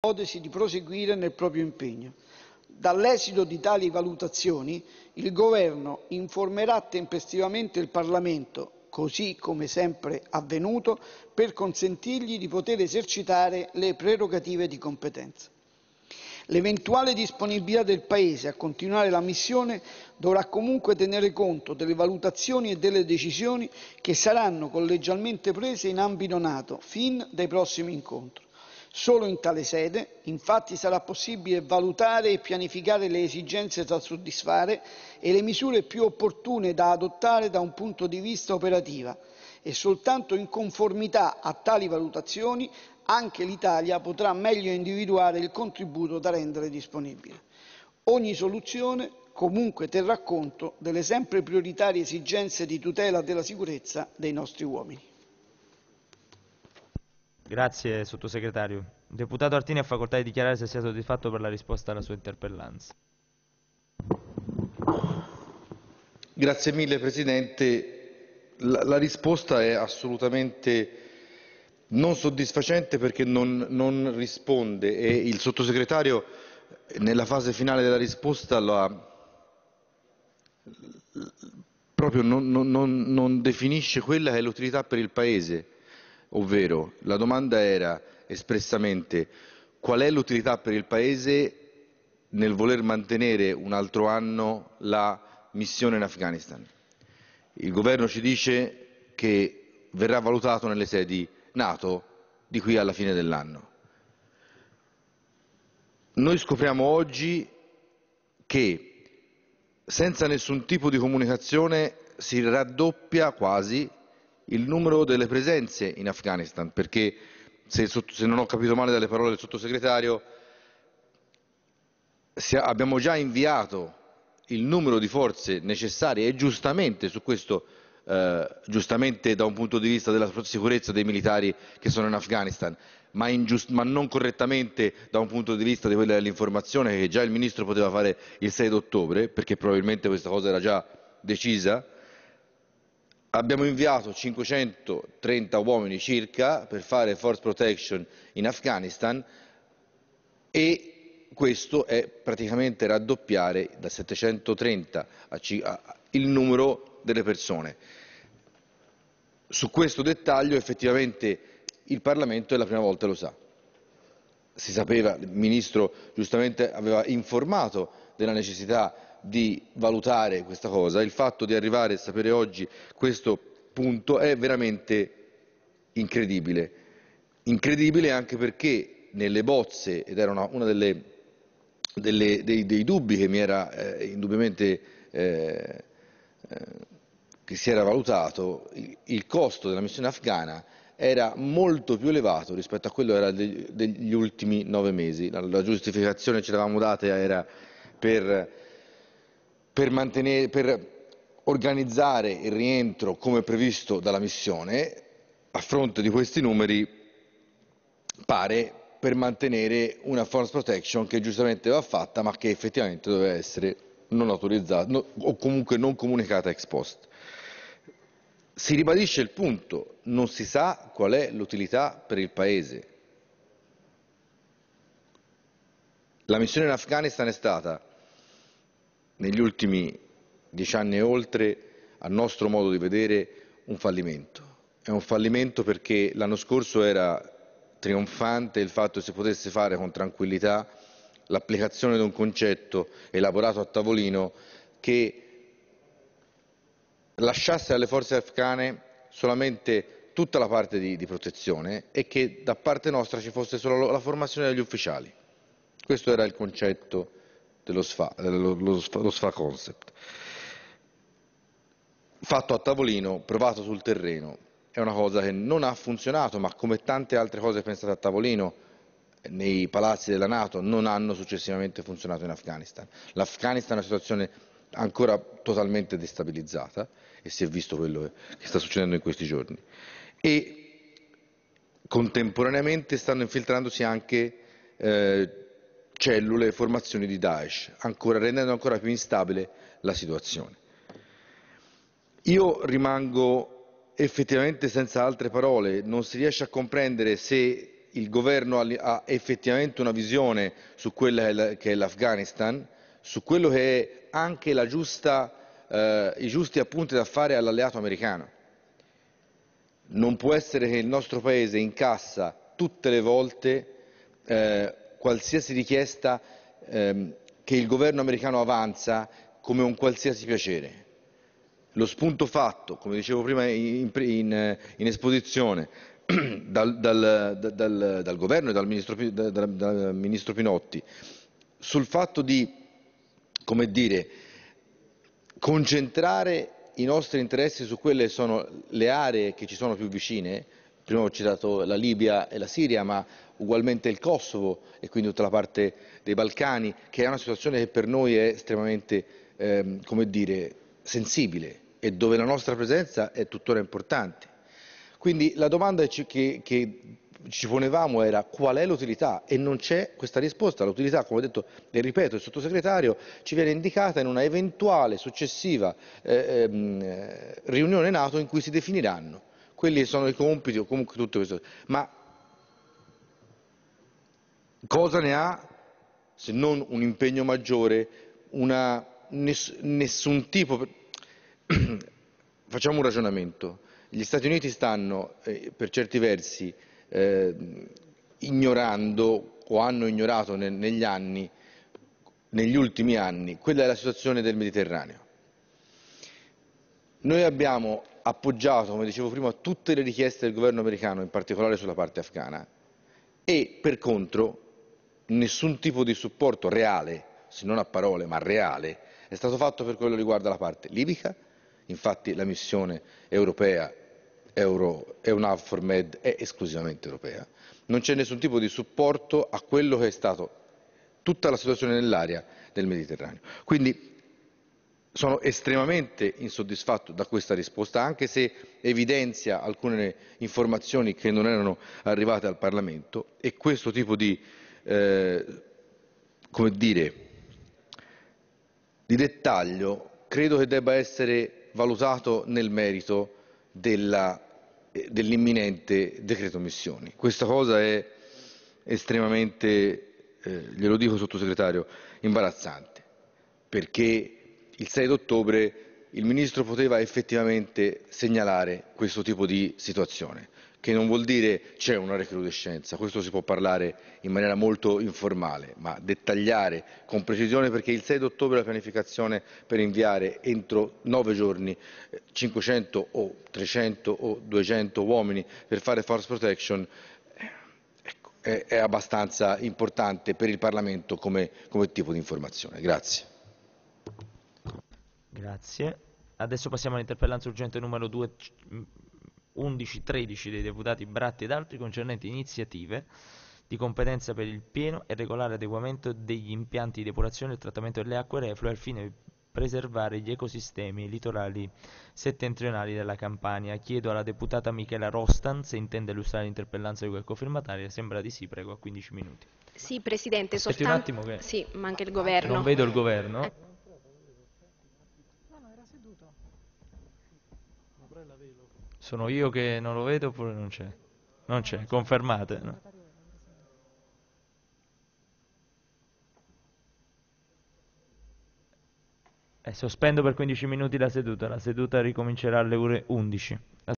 ipotesi di proseguire nel proprio impegno. Dall'esito di tali valutazioni, il Governo informerà tempestivamente il Parlamento, così come sempre avvenuto, per consentirgli di poter esercitare le prerogative di competenza. L'eventuale disponibilità del Paese a continuare la missione dovrà comunque tenere conto delle valutazioni e delle decisioni che saranno collegialmente prese in ambito NATO fin dai prossimi incontri. Solo in tale sede, infatti, sarà possibile valutare e pianificare le esigenze da soddisfare e le misure più opportune da adottare da un punto di vista operativo e soltanto in conformità a tali valutazioni anche l'Italia potrà meglio individuare il contributo da rendere disponibile. Ogni soluzione comunque terrà conto delle sempre prioritarie esigenze di tutela della sicurezza dei nostri uomini. Grazie sottosegretario. Deputato Artini ha facoltà di dichiarare se sia soddisfatto per la risposta alla sua interpellanza. Grazie mille Presidente. La, la risposta è assolutamente non soddisfacente perché non, non, risponde e il sottosegretario nella fase finale della risposta la, proprio non, non, non definisce quella che è l'utilità per il Paese. Ovvero, la domanda era espressamente qual è l'utilità per il Paese nel voler mantenere un altro anno la missione in Afghanistan. Il governo ci dice che verrà valutato nelle sedi NATO di qui alla fine dell'anno. Noi scopriamo oggi che senza nessun tipo di comunicazione si raddoppia quasi il numero delle presenze in Afghanistan, perché se, se non ho capito male dalle parole del sottosegretario, abbiamo già inviato il numero di forze necessarie e giustamente su questo eh, giustamente da un punto di vista della sicurezza dei militari che sono in Afghanistan, ma, in ma non correttamente da un punto di vista di quella dell'informazione che già il Ministro poteva fare il 6 ottobre, perché probabilmente questa cosa era già decisa, Abbiamo inviato 530 uomini circa per fare force protection in Afghanistan e questo è praticamente raddoppiare da 730 il numero delle persone. Su questo dettaglio effettivamente il Parlamento è la prima volta lo sa. Si sapeva, il Ministro giustamente aveva informato della necessità di valutare questa cosa, il fatto di arrivare a sapere oggi questo punto è veramente incredibile. Incredibile anche perché nelle bozze, ed era una, una delle, delle, dei, dei, dubbi che mi era eh, indubbiamente eh, eh, che si era valutato, il, il costo della missione afghana era molto più elevato rispetto a quello era degli ultimi nove mesi. La, giustificazione che ci eravamo date era per per, mantenere, per organizzare il rientro come previsto dalla missione, a fronte di questi numeri pare per mantenere una force protection che giustamente va fatta ma che effettivamente doveva essere non autorizzata no, o comunque non comunicata ex post. Si ribadisce il punto, non si sa qual è l'utilità per il Paese. La missione in Afghanistan è stata negli ultimi dieci anni e oltre, a nostro modo di vedere, un fallimento. È un fallimento perché l'anno scorso era trionfante il fatto che si potesse fare con tranquillità l'applicazione di un concetto elaborato a tavolino che lasciasse alle forze afghane solamente tutta la parte di, di, protezione e che da parte nostra ci fosse solo la formazione degli ufficiali. Questo era il concetto dello SFA, eh, lo, lo, lo SFA Concept. Fatto a tavolino, provato sul terreno, è una cosa che non ha funzionato, ma come tante altre cose pensate a tavolino nei palazzi della Nato non hanno successivamente funzionato in Afghanistan. L'Afghanistan è una situazione ancora totalmente destabilizzata e si è visto quello che sta succedendo in questi giorni. E contemporaneamente stanno infiltrandosi anche eh, cellule e formazioni di Daesh, ancora, rendendo ancora più instabile la situazione. Io rimango effettivamente senza altre parole, non si riesce a comprendere se il governo ha effettivamente una visione su quella che è l'Afghanistan, su quello che è anche giusta, eh, i giusti appunti da fare all'alleato americano. Non può essere che il nostro Paese incassa tutte le volte eh, qualsiasi richiesta ehm, che il governo americano avanza come un qualsiasi piacere. Lo spunto fatto, come dicevo prima in, in, in eh, esposizione, dal, dal, dal, dal, governo e dal ministro, dal ministro Pinotti sul fatto di, come dire, concentrare i nostri interessi su quelle che sono le aree che ci sono più vicine, prima ho citato la Libia e la Siria, ma ugualmente il Kosovo e quindi tutta la parte dei Balcani, che è una situazione che per noi è estremamente, ehm, come dire, sensibile e dove la nostra presenza è tuttora importante. Quindi la domanda che, che ci ponevamo era qual è l'utilità e non c'è questa risposta. L'utilità, come ha detto e ripeto il sottosegretario, ci viene indicata in una eventuale successiva eh, ehm, riunione Nato in cui si definiranno quelli sono i compiti o comunque tutto questo. Ma cosa ne ha se non un impegno maggiore, una, ness, nessun tipo... Facciamo un ragionamento. Gli Stati Uniti stanno, eh, per certi versi, eh, ignorando o hanno ignorato ne, negli anni, negli ultimi anni, quella è la situazione del Mediterraneo. Noi abbiamo appoggiato, come dicevo prima, tutte le richieste del governo americano, in particolare sulla parte afghana, e per contro nessun tipo di supporto reale, se non a parole, ma reale, è stato fatto per quello che riguarda la parte libica, infatti la missione europea Euro, EUNAVFOR Med è esclusivamente europea, non c'è nessun tipo di supporto a quello che è stato tutta la situazione nell'area del Mediterraneo. Quindi sono estremamente insoddisfatto da questa risposta, anche se evidenzia alcune informazioni che non erano arrivate al Parlamento e questo tipo di, eh, come dire, di dettaglio credo che debba essere valutato nel merito eh, dell'imminente dell decreto missioni. Questa cosa è estremamente, eh, glielo dico sottosegretario, imbarazzante, perché il 6 ottobre il Ministro poteva effettivamente segnalare questo tipo di situazione, che non vuol dire c'è una recrudescenza, questo si può parlare in maniera molto informale, ma dettagliare con precisione perché il 6 ottobre la pianificazione per inviare entro nove giorni 500 eh, o 300 o 200 uomini per fare force protection eh, ecco, è abbastanza importante per il Parlamento come, come tipo di informazione. Grazie. Grazie. Adesso passiamo all'interpellanza urgente numero 2, 11-13 dei deputati Bratti ed altri concernenti iniziative di competenza per il pieno e regolare adeguamento degli impianti di depurazione e il trattamento delle acque reflue al fine di preservare gli ecosistemi litorali settentrionali della Campania. Chiedo alla deputata Michela Rostan se intende illustrare l'interpellanza di quel cofirmatario. Sembra di sì, prego, a 15 minuti. Sì, Presidente, soltanto... Aspetti un attimo che... Sì, manca il Governo. Non vedo il Governo. Eh, Sono io che non lo vedo oppure non c'è? Non c'è, confermate. No? Eh, sospendo per 15 minuti la seduta, la seduta ricomincerà alle ore 11.